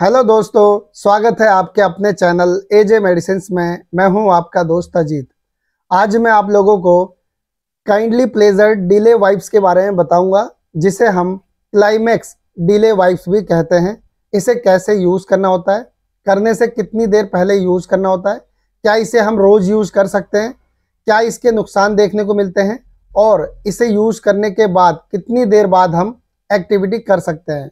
hello दोस्तों स्वागत है आपके अपने चैनल एजे मेडिसिन में मैं हूं आपका दोस्त अजीत आज मैं आप लोगों को काइंडली प्लेजर डिले वाइप्स के बारे में बताऊंगा जिसे हम क्लाइमैक्स डिले वाइप्स भी कहते हैं इसे कैसे यूज़ करना होता है करने से कितनी देर पहले यूज़ करना होता है क्या इसे हम रोज़ यूज़ कर सकते हैं क्या इसके नुकसान देखने को मिलते हैं और इसे यूज़ करने के बाद कितनी देर बाद हम एक्टिविटी कर सकते हैं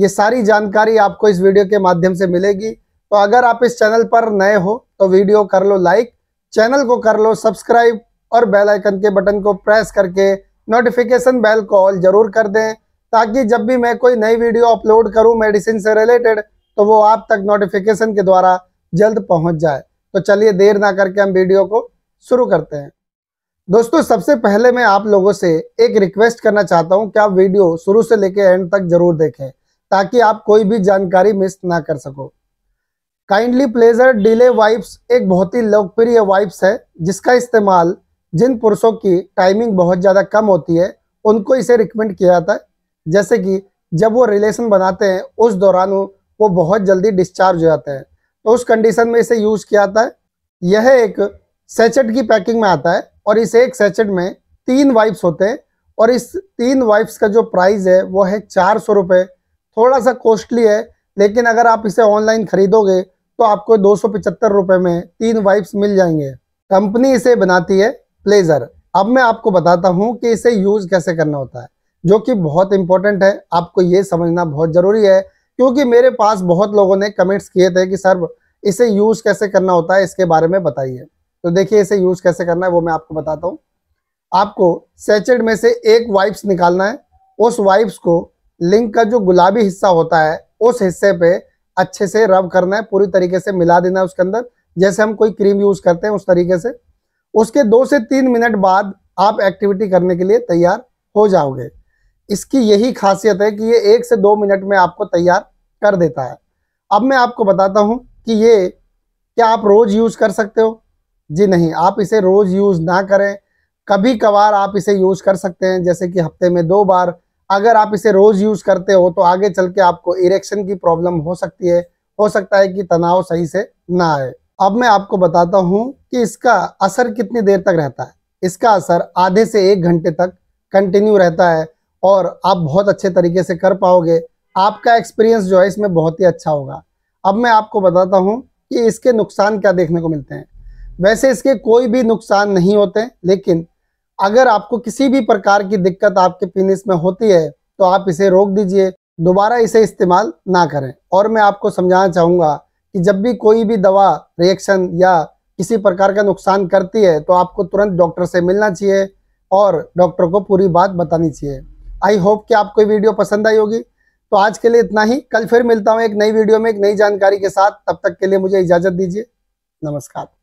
ये सारी जानकारी आपको इस वीडियो के माध्यम से मिलेगी तो अगर आप इस चैनल पर नए हो तो वीडियो कर लो लाइक चैनल को कर लो सब्सक्राइब और बेल आइकन के बटन को प्रेस करके नोटिफिकेशन बेल को ऑल जरूर कर दें ताकि जब भी मैं कोई नई वीडियो अपलोड करूं मेडिसिन से रिलेटेड तो वो आप तक नोटिफिकेशन के द्वारा जल्द पहुंच जाए तो चलिए देर ना करके हम वीडियो को शुरू करते हैं दोस्तों सबसे पहले मैं आप लोगों से एक रिक्वेस्ट करना चाहता हूँ कि आप वीडियो शुरू से लेकर एंड तक जरूर देखें ताकि आप कोई भी जानकारी मिस ना कर सको काइंडली प्लेजर डिले वाइप्स एक बहुत ही लोकप्रिय वाइप्स है जिसका इस्तेमाल जिन पुरुषों की टाइमिंग बहुत ज़्यादा कम होती है उनको इसे रिकमेंड किया जाता है जैसे कि जब वो रिलेशन बनाते हैं उस दौरान वो बहुत जल्दी डिस्चार्ज हो जाते हैं तो उस कंडीशन में इसे यूज़ किया जाता है यह एक सेचेट की पैकिंग में आता है और इस एक सेचेट में तीन वाइप्स होते हैं और इस तीन वाइप्स का जो प्राइस है वो है चार सौ रुपये थोड़ा सा कॉस्टली है लेकिन अगर आप इसे ऑनलाइन खरीदोगे तो आपको दो सौ में तीन वाइप्स मिल जाएंगे कंपनी इसे बनाती है प्लेजर अब मैं आपको बताता हूँ कि इसे यूज़ कैसे करना होता है जो कि बहुत इंपॉर्टेंट है आपको ये समझना बहुत ज़रूरी है क्योंकि मेरे पास बहुत लोगों ने कमेंट्स किए थे कि सर इसे यूज़ कैसे करना होता है इसके बारे में बताइए तो देखिए इसे यूज़ कैसे करना है वो मैं आपको बताता हूँ आपको सेचेड में से एक वाइप्स निकालना है उस वाइप्स को लिंक का जो गुलाबी हिस्सा होता है उस हिस्से पे अच्छे से रब करना है पूरी तरीके से मिला देना है उसके अंदर जैसे हम कोई क्रीम यूज़ करते हैं उस तरीके से उसके दो से तीन मिनट बाद आप एक्टिविटी करने के लिए तैयार हो जाओगे इसकी यही खासियत है कि ये एक से दो मिनट में आपको तैयार कर देता है अब मैं आपको बताता हूं कि ये क्या आप रोज़ यूज़ कर सकते हो जी नहीं आप इसे रोज़ यूज़ ना करें कभी कभार आप इसे यूज़ कर सकते हैं जैसे कि हफ्ते में दो बार अगर आप इसे रोज यूज करते हो तो आगे चल के आपको इरेक्शन की प्रॉब्लम हो सकती है हो सकता है कि तनाव सही से ना आए अब मैं आपको बताता हूँ कि इसका असर कितनी देर तक रहता है इसका असर आधे से एक घंटे तक कंटिन्यू रहता है और आप बहुत अच्छे तरीके से कर पाओगे आपका एक्सपीरियंस जो है इसमें बहुत ही अच्छा होगा अब मैं आपको बताता हूँ कि इसके नुकसान क्या देखने को मिलते हैं वैसे इसके कोई भी नुकसान नहीं होते लेकिन अगर आपको किसी भी प्रकार की दिक्कत आपके पीनिस में होती है तो आप इसे रोक दीजिए दोबारा इसे इस्तेमाल ना करें और मैं आपको समझाना चाहूँगा कि जब भी कोई भी दवा रिएक्शन या किसी प्रकार का नुकसान करती है तो आपको तुरंत डॉक्टर से मिलना चाहिए और डॉक्टर को पूरी बात बतानी चाहिए आई होप कि आपको वीडियो पसंद आई होगी तो आज के लिए इतना ही कल फिर मिलता हूँ एक नई वीडियो में एक नई जानकारी के साथ तब तक के लिए मुझे इजाज़त दीजिए नमस्कार